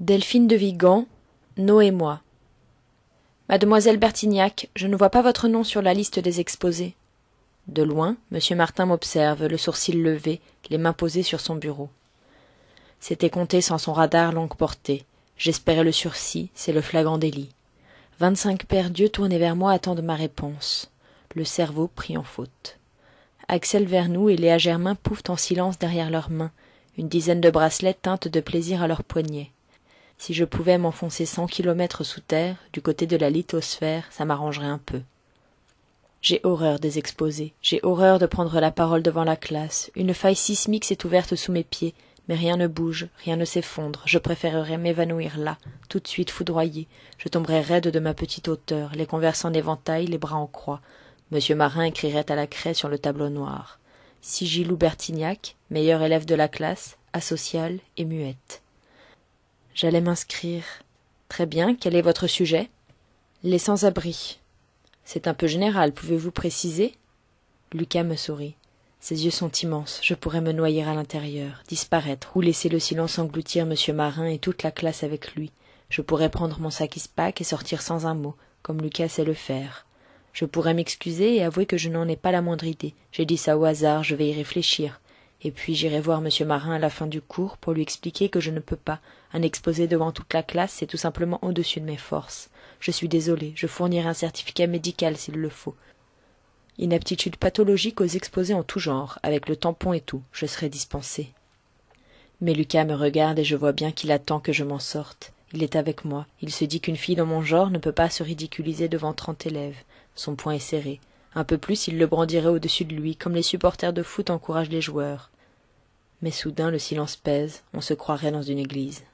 Delphine de Vigan, Noé et moi. Mademoiselle Bertignac, je ne vois pas votre nom sur la liste des exposés. De loin, M. Martin m'observe, le sourcil levé, les mains posées sur son bureau. C'était compté sans son radar longue portée. J'espérais le sursis, c'est le flagrant délit. Vingt-cinq paires d'yeux tournés vers moi attendent ma réponse. Le cerveau prit en faute. Axel Vernou et Léa Germain pouffent en silence derrière leurs mains. Une dizaine de bracelets teintes de plaisir à leurs poignets. Si je pouvais m'enfoncer cent kilomètres sous terre, du côté de la lithosphère, ça m'arrangerait un peu. J'ai horreur des exposés, j'ai horreur de prendre la parole devant la classe. Une faille sismique s'est ouverte sous mes pieds, mais rien ne bouge, rien ne s'effondre. Je préférerais m'évanouir là, tout de suite foudroyé. Je tomberais raide de ma petite hauteur, les conversants en éventail, les bras en croix. Monsieur Marin écrirait à la craie sur le tableau noir. Sigilou Bertignac, meilleur élève de la classe, asocial et muette. J'allais m'inscrire. Très bien, quel est votre sujet Les sans-abri. C'est un peu général, pouvez-vous préciser Lucas me sourit. Ses yeux sont immenses, je pourrais me noyer à l'intérieur, disparaître, ou laisser le silence engloutir M. Marin et toute la classe avec lui. Je pourrais prendre mon sac ispac et sortir sans un mot, comme Lucas sait le faire. Je pourrais m'excuser et avouer que je n'en ai pas la moindre idée. J'ai dit ça au hasard, je vais y réfléchir et puis j'irai voir monsieur marin à la fin du cours pour lui expliquer que je ne peux pas un exposé devant toute la classe c'est tout simplement au-dessus de mes forces je suis désolé je fournirai un certificat médical s'il le faut inaptitude pathologique aux exposés en tout genre avec le tampon et tout je serai dispensé mais lucas me regarde et je vois bien qu'il attend que je m'en sorte il est avec moi il se dit qu'une fille dans mon genre ne peut pas se ridiculiser devant trente élèves son poing est serré un peu plus il le brandirait au-dessus de lui comme les supporters de foot encouragent les joueurs mais soudain le silence pèse on se croirait dans une église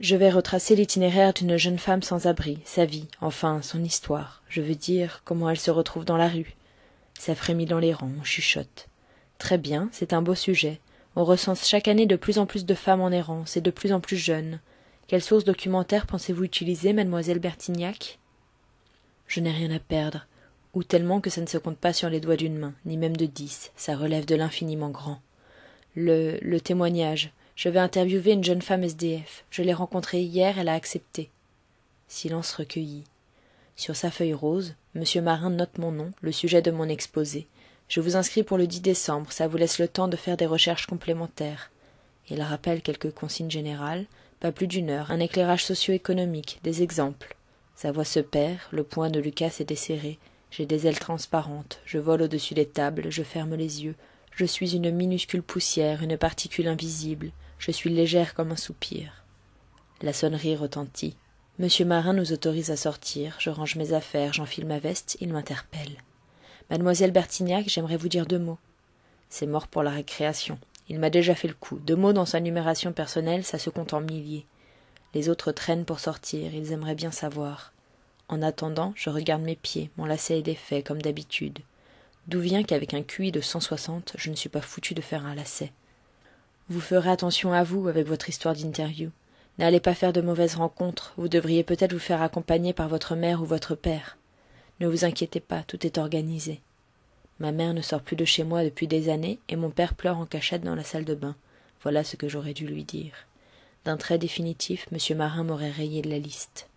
je vais retracer l'itinéraire d'une jeune femme sans abri sa vie enfin son histoire je veux dire comment elle se retrouve dans la rue ça frémit dans les rangs on chuchote très bien c'est un beau sujet on recense chaque année de plus en plus de femmes en errance et de plus en plus jeunes quelle source documentaire pensez-vous utiliser mademoiselle bertignac je n'ai rien à perdre ou tellement que ça ne se compte pas sur les doigts d'une main, ni même de dix, ça relève de l'infiniment grand. Le le témoignage. Je vais interviewer une jeune femme SDF. Je l'ai rencontrée hier, elle a accepté. Silence recueilli. Sur sa feuille rose, M. Marin note mon nom, le sujet de mon exposé. Je vous inscris pour le 10 décembre, ça vous laisse le temps de faire des recherches complémentaires. Il rappelle quelques consignes générales, pas plus d'une heure, un éclairage socio-économique, des exemples. Sa voix se perd, le poing de Lucas est desserré j'ai des ailes transparentes je vole au-dessus des tables je ferme les yeux je suis une minuscule poussière une particule invisible je suis légère comme un soupir la sonnerie retentit Monsieur marin nous autorise à sortir je range mes affaires j'enfile ma veste il m'interpelle mademoiselle bertignac j'aimerais vous dire deux mots c'est mort pour la récréation il m'a déjà fait le coup deux mots dans sa numération personnelle ça se compte en milliers les autres traînent pour sortir ils aimeraient bien savoir en attendant je regarde mes pieds mon lacet est défait comme d'habitude d'où vient qu'avec un QI de cent soixante je ne suis pas foutu de faire un lacet vous ferez attention à vous avec votre histoire d'interview n'allez pas faire de mauvaises rencontres vous devriez peut-être vous faire accompagner par votre mère ou votre père ne vous inquiétez pas tout est organisé ma mère ne sort plus de chez moi depuis des années et mon père pleure en cachette dans la salle de bain voilà ce que j'aurais dû lui dire d'un trait définitif m marin m'aurait rayé de la liste